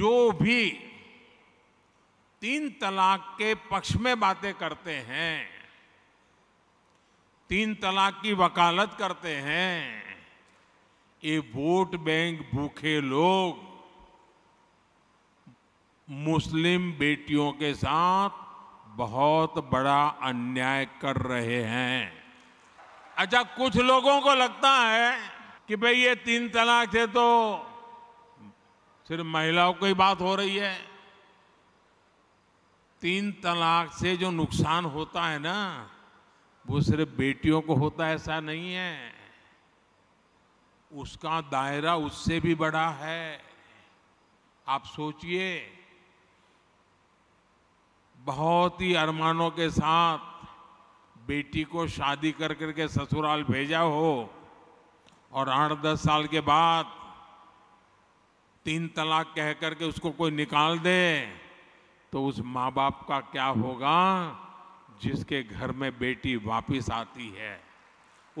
जो भी तीन तलाक के पक्ष में बातें करते हैं तीन तलाक की वकालत करते हैं ये वोट बैंक भूखे लोग मुस्लिम बेटियों के साथ बहुत बड़ा अन्याय कर रहे हैं अच्छा कुछ लोगों को लगता है कि भाई ये तीन तलाक से तो सिर्फ महिलाओं की बात हो रही है तीन तलाक से जो नुकसान होता है ना वो सिर्फ बेटियों को होता है ऐसा नहीं है उसका दायरा उससे भी बड़ा है आप सोचिए बहुत ही अरमानों के साथ बेटी को शादी कर करके ससुराल भेजा हो और आठ दस साल के बाद तीन तलाक कह करके उसको कोई निकाल दे तो उस माँ बाप का क्या होगा जिसके घर में बेटी वापस आती है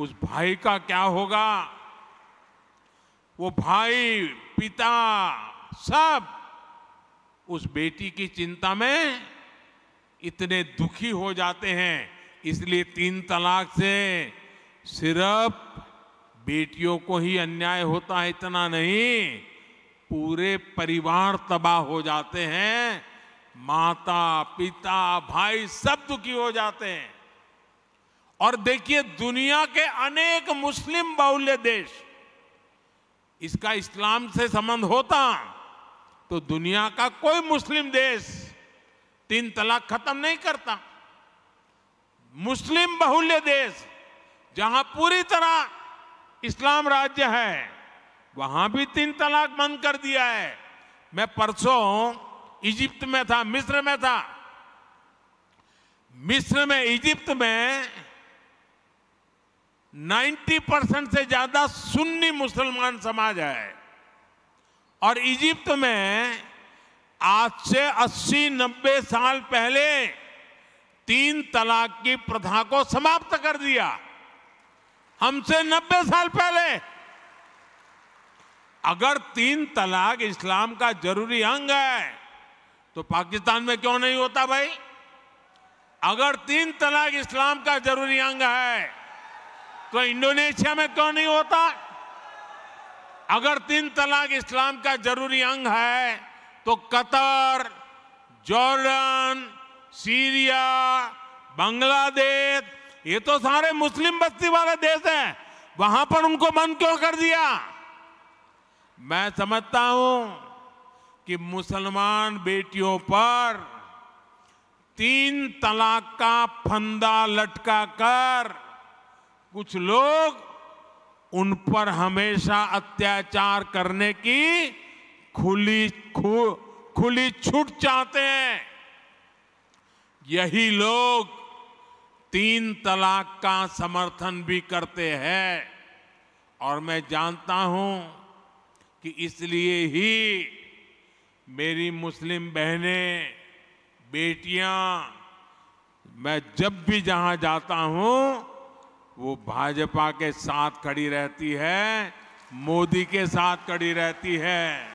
उस भाई का क्या होगा वो भाई पिता सब उस बेटी की चिंता में इतने दुखी हो जाते हैं इसलिए तीन तलाक से सिर्फ बेटियों को ही अन्याय होता है इतना नहीं पूरे परिवार तबाह हो जाते हैं माता पिता भाई सब दुखी हो जाते हैं और देखिए दुनिया के अनेक मुस्लिम बाहुल्य देश इसका इस्लाम से संबंध होता तो दुनिया का कोई मुस्लिम देश तीन तलाक खत्म नहीं करता मुस्लिम बहुल्य देश जहां पूरी तरह इस्लाम राज्य है वहां भी तीन तलाक बंद कर दिया है मैं परसों इजिप्ट में था मिस्र में था मिस्र में इजिप्ट में 90 परसेंट से ज्यादा सुन्नी मुसलमान समाज है और इजिप्ट में आज से 80-90 साल पहले तीन तलाक की प्रथा को समाप्त कर दिया हमसे 90 साल पहले अगर तीन तलाक इस्लाम का जरूरी अंग है तो पाकिस्तान में क्यों नहीं होता भाई अगर तीन तलाक इस्लाम का जरूरी अंग है तो इंडोनेशिया में क्यों नहीं होता अगर तीन तलाक इस्लाम का जरूरी अंग है तो कतर जॉर्डन सीरिया बांग्लादेश ये तो सारे मुस्लिम बस्ती वाले देश हैं वहां पर उनको मन क्यों कर दिया मैं समझता हूं कि मुसलमान बेटियों पर तीन तलाक का फंदा लटका कर कुछ लोग उन पर हमेशा अत्याचार करने की खुली खु, खुली छूट चाहते हैं यही लोग तीन तलाक का समर्थन भी करते हैं और मैं जानता हूं कि इसलिए ही मेरी मुस्लिम बहनें बेटियां मैं जब भी जहां जाता हूं वो भाजपा के साथ खड़ी रहती है मोदी के साथ खड़ी रहती है